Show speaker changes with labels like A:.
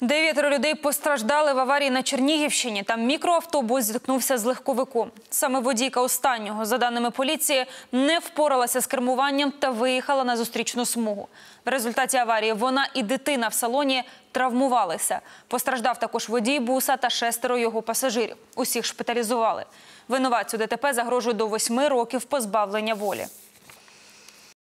A: Дев'ятеро людей постраждали в аварії на Чернігівщині. Там мікроавтобус зіткнувся з легковиком. Саме водійка останнього, за даними поліції, не впоралася з кермуванням та виїхала на зустрічну смугу. В результаті аварії вона і дитина в салоні травмувалися. Постраждав також водій буса та шестеро його пасажирів. Усіх шпиталізували. Винуватцю ДТП загрожує до восьми років позбавлення волі.